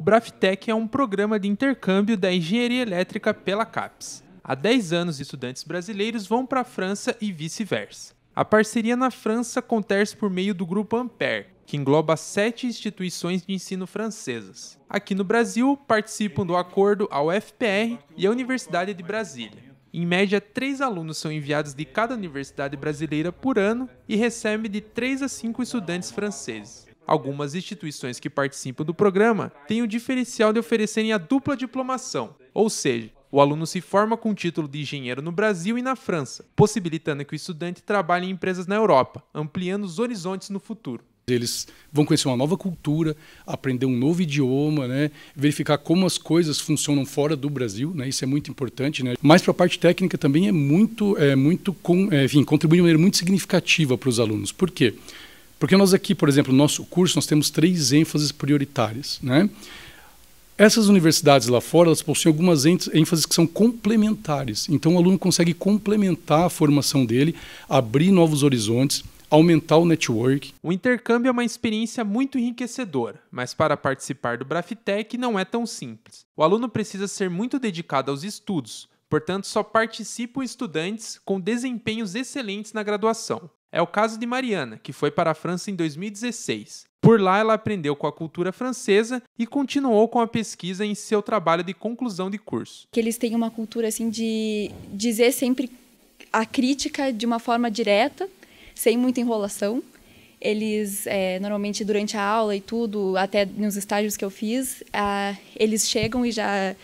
O Braftec é um programa de intercâmbio da engenharia elétrica pela CAPES. Há 10 anos, estudantes brasileiros vão para a França e vice-versa. A parceria na França acontece por meio do grupo Ampère, que engloba sete instituições de ensino francesas. Aqui no Brasil, participam do acordo a UFPR e a Universidade de Brasília. Em média, três alunos são enviados de cada universidade brasileira por ano e recebem de 3 a 5 estudantes franceses. Algumas instituições que participam do programa têm o diferencial de oferecerem a dupla diplomação, ou seja, o aluno se forma com o título de engenheiro no Brasil e na França, possibilitando que o estudante trabalhe em empresas na Europa, ampliando os horizontes no futuro. Eles vão conhecer uma nova cultura, aprender um novo idioma, né? verificar como as coisas funcionam fora do Brasil, né? isso é muito importante. Né? Mas para a parte técnica também é muito, é muito com, é, enfim, contribui de maneira muito significativa para os alunos. Por quê? Porque nós aqui, por exemplo, no nosso curso, nós temos três ênfases prioritárias. Né? Essas universidades lá fora, elas possuem algumas ênfases que são complementares. Então, o aluno consegue complementar a formação dele, abrir novos horizontes, aumentar o network. O intercâmbio é uma experiência muito enriquecedora, mas para participar do Braftec não é tão simples. O aluno precisa ser muito dedicado aos estudos, portanto, só participam estudantes com desempenhos excelentes na graduação. É o caso de Mariana, que foi para a França em 2016. Por lá, ela aprendeu com a cultura francesa e continuou com a pesquisa em seu trabalho de conclusão de curso. Que eles têm uma cultura assim de dizer sempre a crítica de uma forma direta, sem muita enrolação. Eles é, normalmente durante a aula e tudo, até nos estágios que eu fiz, a, ah, eles chegam e já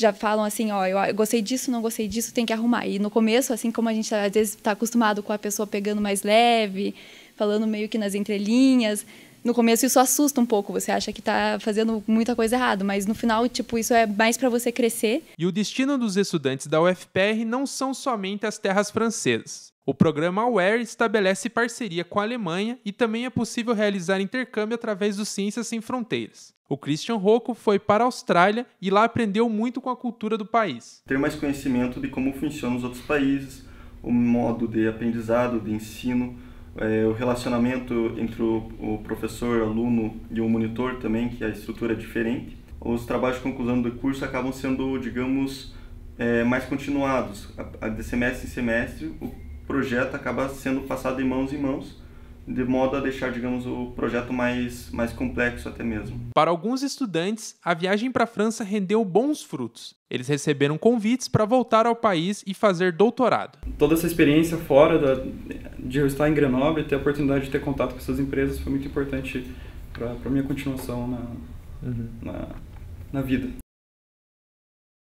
já falam assim, ó, eu gostei disso, não gostei disso, tem que arrumar. E no começo, assim como a gente às vezes está acostumado com a pessoa pegando mais leve, falando meio que nas entrelinhas, no começo isso assusta um pouco, você acha que está fazendo muita coisa errada, mas no final, tipo, isso é mais para você crescer. E o destino dos estudantes da UFPR não são somente as terras francesas. O programa AWARE estabelece parceria com a Alemanha e também é possível realizar intercâmbio através do Ciências Sem Fronteiras. O Christian Rocco foi para a Austrália e lá aprendeu muito com a cultura do país. Ter mais conhecimento de como funcionam os outros países, o modo de aprendizado, de ensino, é, o relacionamento entre o, o professor, aluno e o monitor também, que a estrutura é diferente. Os trabalhos de conclusão do curso acabam sendo, digamos, é, mais continuados. De semestre em semestre, o projeto acaba sendo passado de mãos em mãos, de modo a deixar, digamos, o projeto mais, mais complexo até mesmo. Para alguns estudantes, a viagem para a França rendeu bons frutos. Eles receberam convites para voltar ao país e fazer doutorado. Toda essa experiência fora da, de eu estar em Grenoble, ter a oportunidade de ter contato com essas empresas foi muito importante para a minha continuação na, uhum. na, na vida.